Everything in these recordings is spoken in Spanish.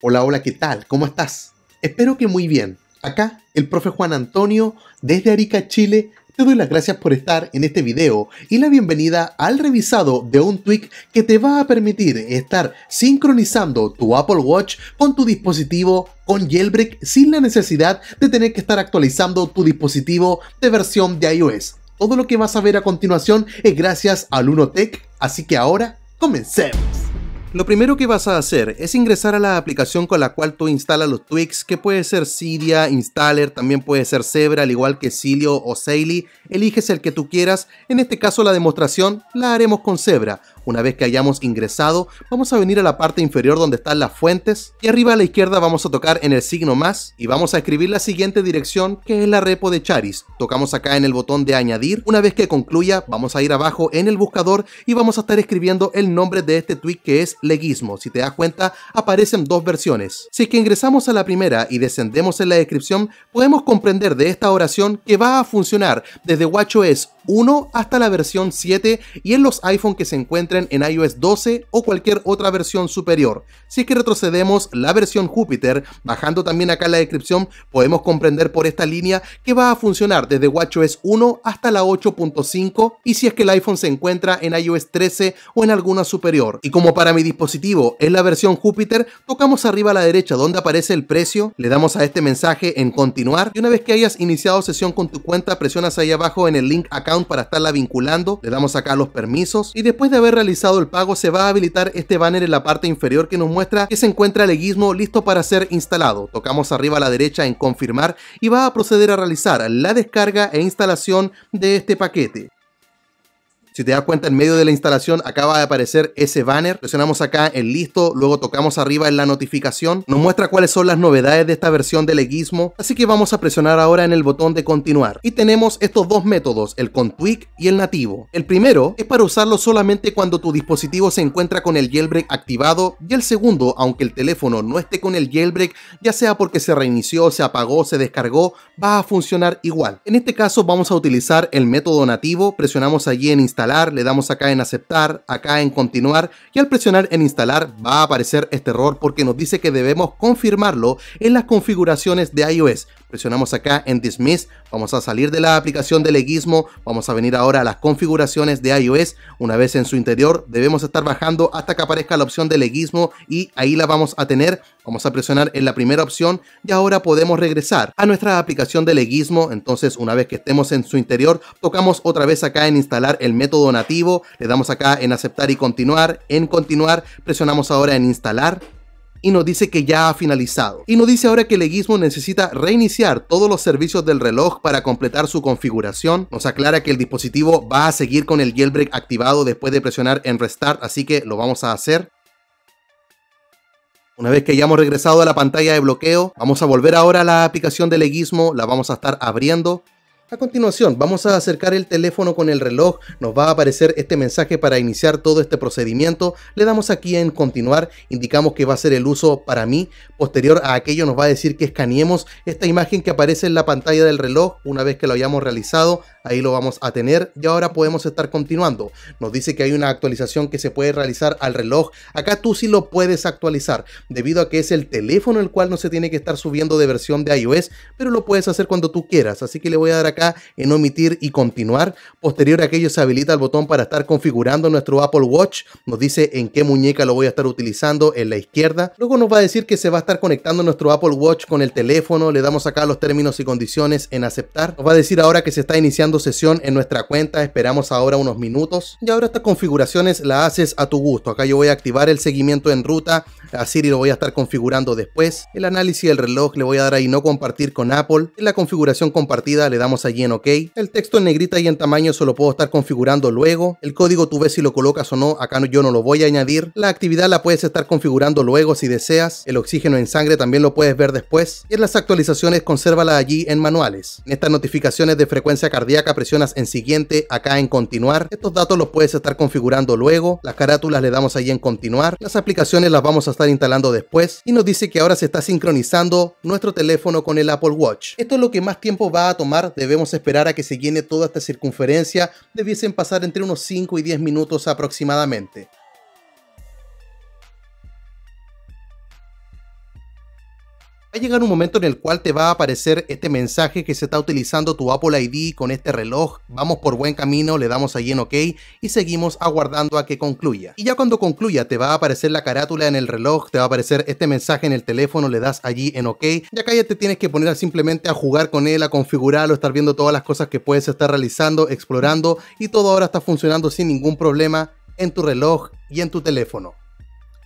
Hola, hola, ¿qué tal? ¿Cómo estás? Espero que muy bien. Acá, el profe Juan Antonio, desde Arica, Chile, te doy las gracias por estar en este video y la bienvenida al revisado de un tweak que te va a permitir estar sincronizando tu Apple Watch con tu dispositivo con jailbreak sin la necesidad de tener que estar actualizando tu dispositivo de versión de iOS. Todo lo que vas a ver a continuación es gracias al Unotech, así que ahora comencemos. Lo primero que vas a hacer es ingresar a la aplicación con la cual tú instalas los Twix que puede ser Cydia, Installer, también puede ser Zebra, al igual que Cilio o Saili eliges el que tú quieras, en este caso la demostración la haremos con cebra. Una vez que hayamos ingresado, vamos a venir a la parte inferior donde están las fuentes y arriba a la izquierda vamos a tocar en el signo más y vamos a escribir la siguiente dirección que es la repo de Charis. Tocamos acá en el botón de añadir. Una vez que concluya, vamos a ir abajo en el buscador y vamos a estar escribiendo el nombre de este tweet que es leguismo. Si te das cuenta, aparecen dos versiones. Si es que ingresamos a la primera y descendemos en la descripción, podemos comprender de esta oración que va a funcionar desde de Guacho es 1 hasta la versión 7 y en los iPhone que se encuentren en iOS 12 o cualquier otra versión superior. Si es que retrocedemos la versión Júpiter, bajando también acá en la descripción, podemos comprender por esta línea que va a funcionar desde WatchOS 1 hasta la 8.5 y si es que el iPhone se encuentra en iOS 13 o en alguna superior. Y como para mi dispositivo es la versión Júpiter, tocamos arriba a la derecha donde aparece el precio, le damos a este mensaje en continuar y una vez que hayas iniciado sesión con tu cuenta presionas ahí abajo en el link acá para estarla vinculando, le damos acá los permisos y después de haber realizado el pago se va a habilitar este banner en la parte inferior que nos muestra que se encuentra el guismo listo para ser instalado. Tocamos arriba a la derecha en confirmar y va a proceder a realizar la descarga e instalación de este paquete. Si te das cuenta, en medio de la instalación acaba de aparecer ese banner. Presionamos acá en listo, luego tocamos arriba en la notificación. Nos muestra cuáles son las novedades de esta versión del Eguismo, así que vamos a presionar ahora en el botón de continuar. Y tenemos estos dos métodos, el con tweak y el nativo. El primero es para usarlo solamente cuando tu dispositivo se encuentra con el jailbreak activado y el segundo, aunque el teléfono no esté con el jailbreak, ya sea porque se reinició, se apagó, se descargó, va a funcionar igual. En este caso vamos a utilizar el método nativo, presionamos allí en instalar le damos acá en aceptar, acá en continuar y al presionar en instalar va a aparecer este error porque nos dice que debemos confirmarlo en las configuraciones de iOS. Presionamos acá en dismiss, vamos a salir de la aplicación de leguismo, vamos a venir ahora a las configuraciones de iOS. Una vez en su interior debemos estar bajando hasta que aparezca la opción de leguismo y ahí la vamos a tener. Vamos a presionar en la primera opción y ahora podemos regresar a nuestra aplicación de leguismo. Entonces una vez que estemos en su interior tocamos otra vez acá en instalar el método donativo. Le damos acá en aceptar y continuar, en continuar, presionamos ahora en instalar y nos dice que ya ha finalizado. Y nos dice ahora que Legismo necesita reiniciar todos los servicios del reloj para completar su configuración. Nos aclara que el dispositivo va a seguir con el jailbreak activado después de presionar en restart, así que lo vamos a hacer. Una vez que hemos regresado a la pantalla de bloqueo, vamos a volver ahora a la aplicación de Legismo, la vamos a estar abriendo a continuación, vamos a acercar el teléfono con el reloj, nos va a aparecer este mensaje para iniciar todo este procedimiento, le damos aquí en continuar, indicamos que va a ser el uso para mí, posterior a aquello nos va a decir que escaneemos esta imagen que aparece en la pantalla del reloj una vez que lo hayamos realizado, ahí lo vamos a tener y ahora podemos estar continuando. Nos dice que hay una actualización que se puede realizar al reloj. Acá tú sí lo puedes actualizar debido a que es el teléfono el cual no se tiene que estar subiendo de versión de iOS, pero lo puedes hacer cuando tú quieras. Así que le voy a dar acá en omitir y continuar. Posterior a aquello se habilita el botón para estar configurando nuestro Apple Watch. Nos dice en qué muñeca lo voy a estar utilizando en la izquierda. Luego nos va a decir que se va a estar conectando nuestro Apple Watch con el teléfono. Le damos acá los términos y condiciones en aceptar. Nos va a decir ahora que se está iniciando sesión en nuestra cuenta, esperamos ahora unos minutos. Y ahora estas configuraciones la haces a tu gusto. Acá yo voy a activar el seguimiento en ruta, a Siri lo voy a estar configurando después. El análisis del reloj le voy a dar ahí no compartir con Apple. En la configuración compartida le damos allí en OK. El texto en negrita y en tamaño solo puedo estar configurando luego. El código tú ves si lo colocas o no, acá yo no lo voy a añadir. La actividad la puedes estar configurando luego si deseas. El oxígeno en sangre también lo puedes ver después. Y en las actualizaciones consérvala allí en manuales. En estas notificaciones de frecuencia cardíaca acá presionas en siguiente, acá en continuar. Estos datos los puedes estar configurando luego, las carátulas le damos ahí en continuar, las aplicaciones las vamos a estar instalando después y nos dice que ahora se está sincronizando nuestro teléfono con el Apple Watch. Esto es lo que más tiempo va a tomar, debemos esperar a que se llene toda esta circunferencia, debiesen pasar entre unos 5 y 10 minutos aproximadamente. llegar un momento en el cual te va a aparecer este mensaje que se está utilizando tu Apple ID con este reloj. Vamos por buen camino, le damos allí en OK y seguimos aguardando a que concluya. Y ya cuando concluya te va a aparecer la carátula en el reloj, te va a aparecer este mensaje en el teléfono, le das allí en OK. Y acá ya te tienes que poner simplemente a jugar con él, a configurarlo, estar viendo todas las cosas que puedes estar realizando, explorando y todo ahora está funcionando sin ningún problema en tu reloj y en tu teléfono.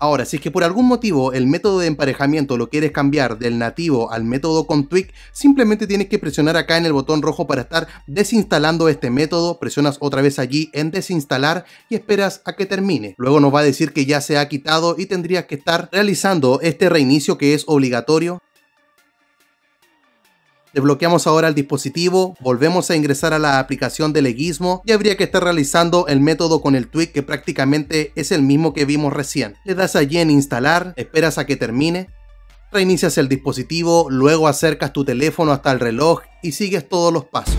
Ahora, si es que por algún motivo el método de emparejamiento lo quieres cambiar del nativo al método con tweak, simplemente tienes que presionar acá en el botón rojo para estar desinstalando este método, presionas otra vez allí en desinstalar y esperas a que termine. Luego nos va a decir que ya se ha quitado y tendrías que estar realizando este reinicio que es obligatorio Desbloqueamos ahora el dispositivo, volvemos a ingresar a la aplicación de leguismo y habría que estar realizando el método con el tweak que prácticamente es el mismo que vimos recién. Le das allí en instalar, esperas a que termine, reinicias el dispositivo, luego acercas tu teléfono hasta el reloj y sigues todos los pasos.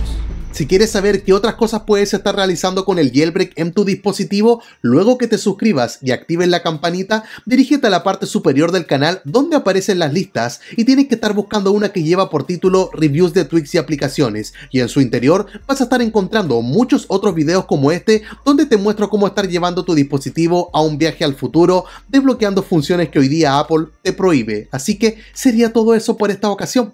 Si quieres saber qué otras cosas puedes estar realizando con el jailbreak en tu dispositivo, luego que te suscribas y actives la campanita, dirígete a la parte superior del canal donde aparecen las listas y tienes que estar buscando una que lleva por título Reviews de Twix y aplicaciones, y en su interior vas a estar encontrando muchos otros videos como este donde te muestro cómo estar llevando tu dispositivo a un viaje al futuro, desbloqueando funciones que hoy día Apple te prohíbe. Así que sería todo eso por esta ocasión.